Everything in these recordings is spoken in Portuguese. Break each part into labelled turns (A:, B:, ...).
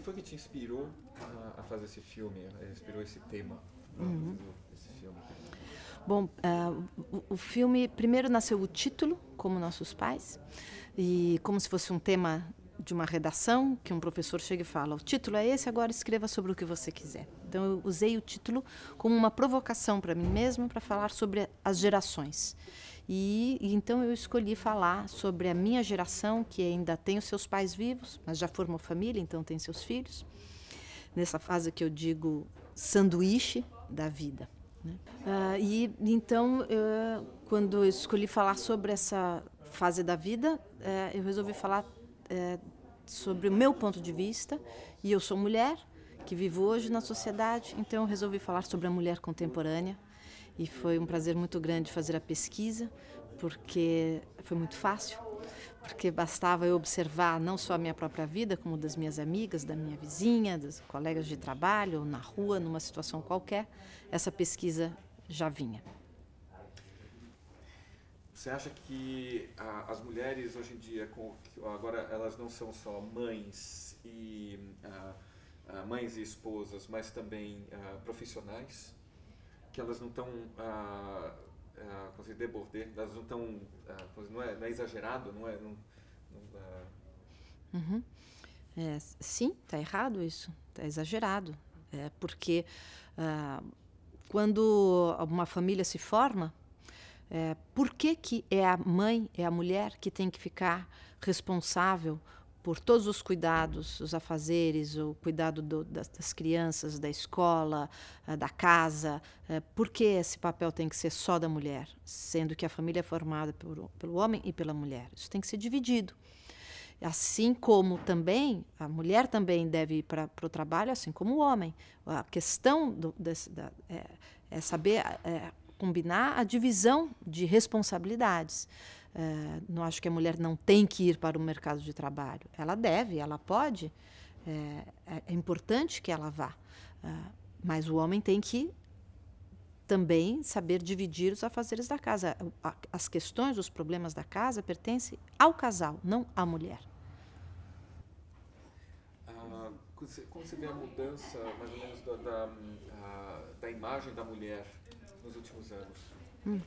A: que foi que te inspirou a, a fazer esse filme? Inspirou esse tema? Uhum. Esse filme?
B: Bom, uh, o, o, filme primeiro nasceu o título, como nossos pais, e como se fosse um tema de uma redação que um professor chega e fala: o título é esse, agora escreva sobre o que você quiser. Então eu usei o título como uma provocação para mim mesma para falar sobre as gerações e, então eu escolhi falar sobre a minha geração, que ainda tem os seus pais vivos, mas já formou família, então tem seus filhos, nessa fase que eu digo sanduíche da vida. Né? Ah, e então, eu, eh, quando eu escolhi falar sobre essa fase da vida, eh, eu resolvi falar eh, sobre o meu ponto de vista. E eu sou mulher, que vivo hoje na sociedade, então eu resolvi falar sobre a mulher contemporânea, e foi um prazer muito grande fazer a pesquisa, porque foi muito fácil, porque bastava eu observar não só a minha própria vida, como das minhas amigas, da minha vizinha, dos colegas de trabalho, na rua, numa situação qualquer, essa pesquisa já vinha.
A: Você acha que a, as mulheres hoje em dia, com, agora elas não são só mães e ah, ah, mães e esposas, mas também ah, profissionais? que elas não estão ah, ah, deborder, elas não estão ah, não, é, não é exagerado, não é não, não, ah...
B: uhum. é, sim, está errado isso, está exagerado, é porque ah, quando uma família se forma, é, por que que é a mãe, é a mulher que tem que ficar responsável por todos os cuidados, os afazeres, o cuidado do, das, das, crianças, da escola, eh, da casa. Eh, por que esse papel tem que ser só da mulher, sendo que a família é formada por, pelo homem e pela mulher? Isso tem que ser dividido. Assim como também a mulher também deve ir para o trabalho, assim como o homem. A questão do, desse, da, é, é, saber é, combinar a divisão de responsabilidades. É, não acho que a mulher não tem que ir para o mercado de trabalho. Ela deve, ela pode. É, é, é importante que ela vá. É, mas o homem tem que também saber dividir os afazeres da casa. As questões, os problemas da casa pertencem ao casal, não à mulher.
A: Ah, como você vê a mudança, mais ou menos, da, da, ah, da imagem da mulher nos últimos anos?
B: Hum.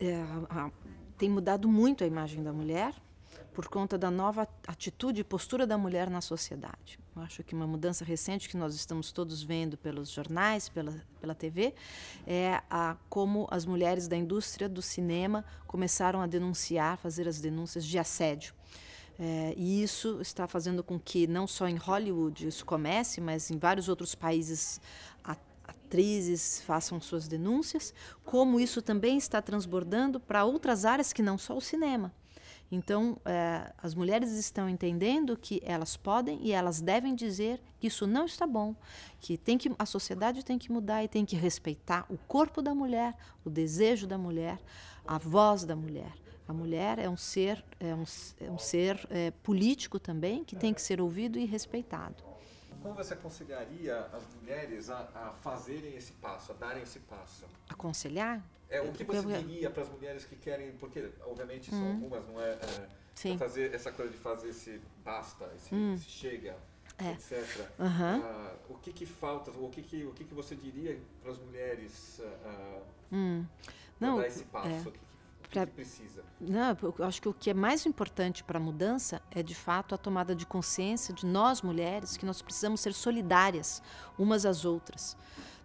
B: É, a, a, tem mudado muito a imagem da mulher por conta da nova atitude e postura da mulher na sociedade. Eu acho que uma mudança recente que nós estamos todos vendo pelos jornais, pela, pela TV, é a, como as mulheres da indústria do cinema começaram a denunciar, fazer as denúncias de assédio. É, e isso está fazendo com que não só em Hollywood isso comece, mas em vários outros países até atrizes façam suas denúncias, como isso também está transbordando para outras áreas que não só o cinema. Então, é, as mulheres estão entendendo que elas podem e elas devem dizer que isso não está bom, que, tem que a sociedade tem que mudar e tem que respeitar o corpo da mulher, o desejo da mulher, a voz da mulher. A mulher é um ser, é um, é um ser é, político também que tem que ser ouvido e respeitado
A: como você aconselharia as mulheres a, a, fazerem esse passo, a darem esse passo?
B: Aconselhar? É, o que você diria
A: para as mulheres que querem, porque obviamente são hum. algumas, não é? é fazer essa coisa de fazer esse basta, esse, hum. esse chega, é. etc. Uhum. Uh, ah, o que, que falta, o que, que, o que, que você diria para as mulheres uh,
B: hum. não, dar esse é. passo? É pra... precisa. Não, eu acho que o que é mais importante para a mudança é, de fato, a tomada de consciência de nós mulheres que nós precisamos ser solidárias umas às outras.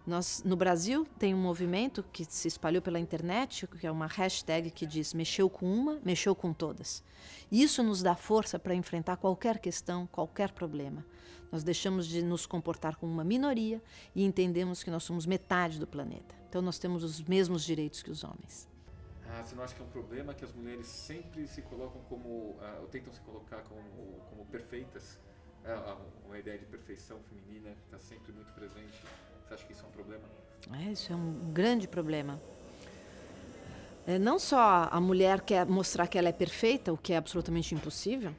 B: Nós, no Brasil, tem um movimento que se espalhou pela internet, que é uma hashtag que diz: mexeu com uma, mexeu com todas. Isso nos dá força para enfrentar qualquer questão, qualquer problema. Nós deixamos de nos comportar como uma minoria e entendemos que nós somos metade do planeta. Então, nós temos os mesmos direitos que os homens.
A: Ah, você não acha que é um problema que as mulheres sempre se colocam como, ah, ou tentam se colocar como, como perfeitas? É, ah, uma ideia de perfeição feminina que está sempre muito presente. Você acha que isso é um problema?
B: É, isso é um grande problema. É, não só a mulher quer mostrar que ela é perfeita, o que é absolutamente impossível.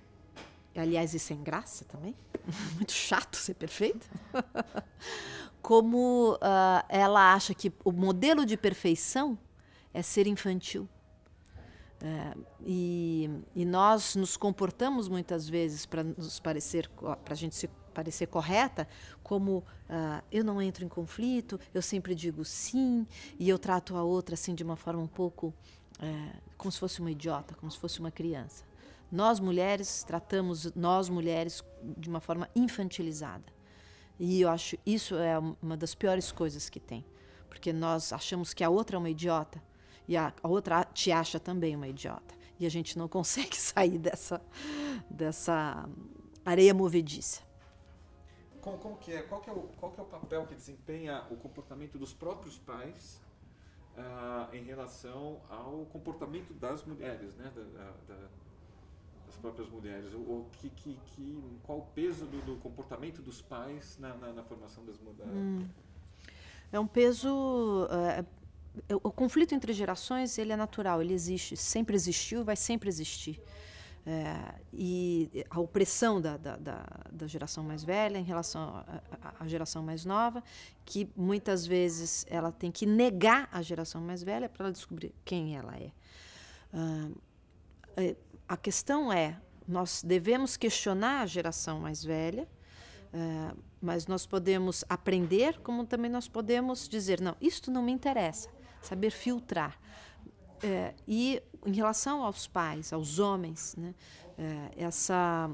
B: Aliás, e é sem graça também. muito chato ser perfeita. Como uh, ela acha que o modelo de perfeição é ser infantil. É, e, e, nós nos comportamos muitas vezes para nos parecer, para a gente se parecer correta, como uh, eu não entro em conflito, eu sempre digo sim e eu trato a outra assim de uma forma um pouco é, como se fosse uma idiota, como se fosse uma criança. Nós mulheres tratamos nós mulheres de uma forma infantilizada e eu acho isso é uma das piores coisas que tem, porque nós achamos que a outra é uma idiota e a, outra te acha também uma idiota. E a gente não consegue sair dessa, dessa areia movediça.
A: Como, como que é? Qual, que é o, qual que é o papel que desempenha o comportamento dos próprios pais uh, em relação ao comportamento das mulheres, né? Da, da, da, das próprias mulheres? O, o que, que, que, qual o peso do, do comportamento dos pais na, na, na formação das mulheres?
B: Hum. É um peso uh, o, o, conflito entre gerações ele é natural, ele existe, sempre existiu, vai sempre existir. É, e a opressão da, da, da, da, geração mais velha em relação à geração mais nova, que muitas vezes ela tem que negar a geração mais velha para ela descobrir quem ela é. Uh, a questão é, nós devemos questionar a geração mais velha, uh, mas nós podemos aprender, como também nós podemos dizer, não, isto não me interessa, saber filtrar. É, e em relação aos pais, aos homens, né, é, essa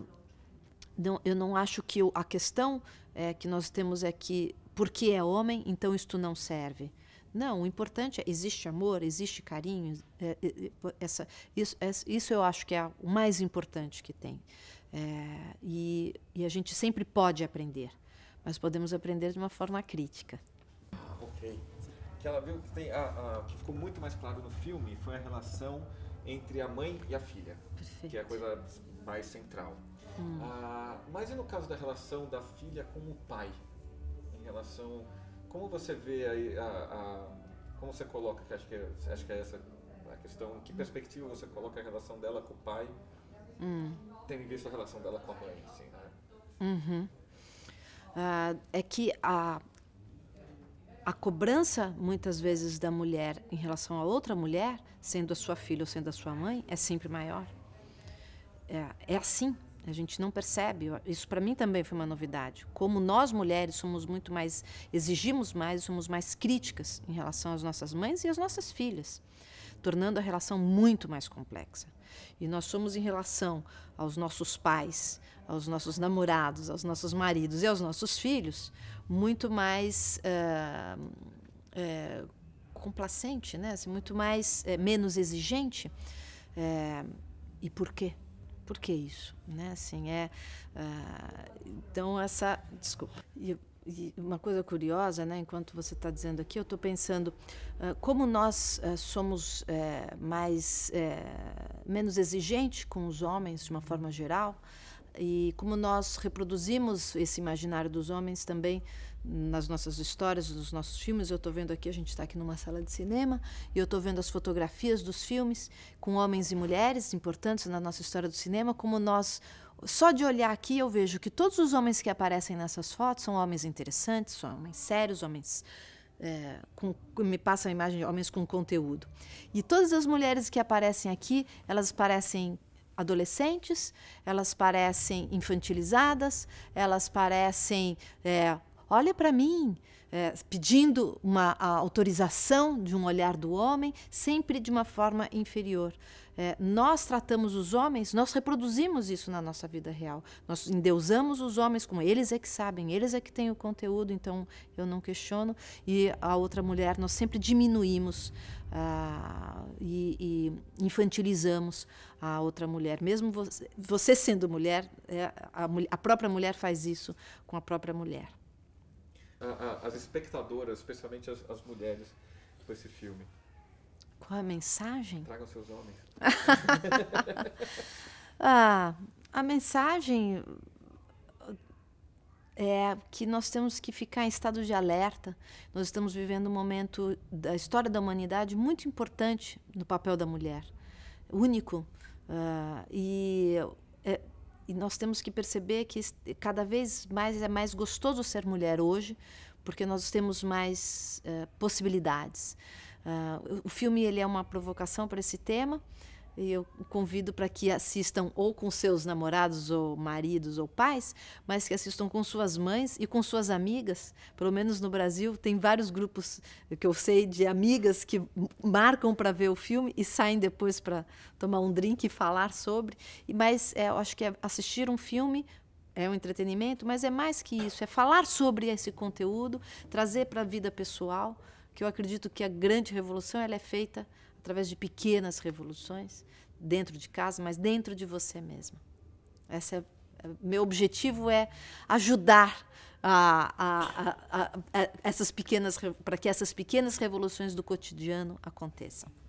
B: não, eu não acho que a questão é, que nós temos é que porque é homem, então isto não serve. Não, o importante é existe amor, existe carinho. É, é, essa, isso, isso eu acho que é o mais importante que tem. E, e, a gente sempre pode aprender, mas podemos aprender de uma forma crítica.
A: ok que ela viu que tem a, a, que ficou muito mais claro no filme foi a relação entre a mãe e a filha, Perfeito. que é a coisa mais central. Hum. Ah, mas e no caso da relação da filha com o pai, em relação como você vê aí a, a como você coloca que acho que é, acho que é essa a questão, que perspectiva você coloca a relação dela com o pai, hum. tendo vista a relação dela com a mãe, assim, né?
B: Uhum. Uh, é que a a cobrança, muitas vezes, da mulher em relação a outra mulher, sendo a sua filha ou sendo a sua mãe, é sempre maior. É, é assim. A gente não percebe. Isso para mim também foi uma novidade. Como nós mulheres somos muito mais, exigimos mais, somos mais críticas em relação às nossas mães e às nossas filhas, tornando a relação muito mais complexa. E nós somos em relação aos nossos pais, aos nossos namorados, aos nossos maridos e aos nossos filhos, muito mais uh, é, complacente, né? Assim, muito mais é, menos exigente. É, e por quê? por que isso, né? Assim é. Uh, então essa, desculpa. E, e, uma coisa curiosa, né? Enquanto você está dizendo aqui, eu estou pensando uh, como nós uh, somos eh, mais eh, menos exigentes com os homens de uma uhum. forma geral e como nós reproduzimos esse imaginário dos homens também nas nossas histórias, nos nossos filmes. Eu estou vendo aqui, a gente está aqui numa sala de cinema, e eu estou vendo as fotografias dos filmes com homens e mulheres importantes na nossa história do cinema, como nós. Só de olhar aqui eu vejo que todos os homens que aparecem nessas fotos são homens interessantes, são homens sérios, homens é, com, me passa a imagem de homens com conteúdo. E todas as mulheres que aparecem aqui, elas parecem adolescentes, elas parecem infantilizadas, elas parecem é, olha para mim, é, pedindo uma autorização de um olhar do homem, sempre de uma forma inferior. É, nós tratamos os homens, nós reproduzimos isso na nossa vida real. Nós endeusamos os homens como eles é que sabem, eles é que têm o conteúdo, então eu não questiono. E a outra mulher, nós sempre diminuímos ah, e, e, infantilizamos a outra mulher. Mesmo você, você sendo mulher, é, a, a própria mulher faz isso com a própria mulher
A: a, a, as espectadoras, especialmente as, as mulheres, com esse filme?
B: Qual a mensagem? Tragam
A: seus homens.
B: ah, a mensagem eh, é que nós temos que ficar em estado de alerta. Nós estamos vivendo um momento da história da humanidade muito importante no papel da mulher, único. Uh, e e nós temos que perceber que cada vez mais é mais gostoso ser mulher hoje, porque nós temos mais uh, possibilidades. Uh, o filme ele é uma provocação para esse tema e eu convido para que assistam ou com seus namorados ou maridos ou pais, mas que assistam com suas mães e com suas amigas. Pelo menos no Brasil tem vários grupos que eu sei de amigas que marcam para ver o filme e saem depois para tomar um drink e falar sobre. Mas é, eu acho que é assistir um filme é um entretenimento, mas é mais que isso. É falar sobre esse conteúdo, trazer para a vida pessoal, que eu acredito que a grande revolução ela é feita através de pequenas revoluções, dentro de casa, mas dentro de você mesma. Esse é, é, meu objetivo é ajudar a, a, a, essas pequenas para que essas pequenas revoluções do cotidiano aconteçam.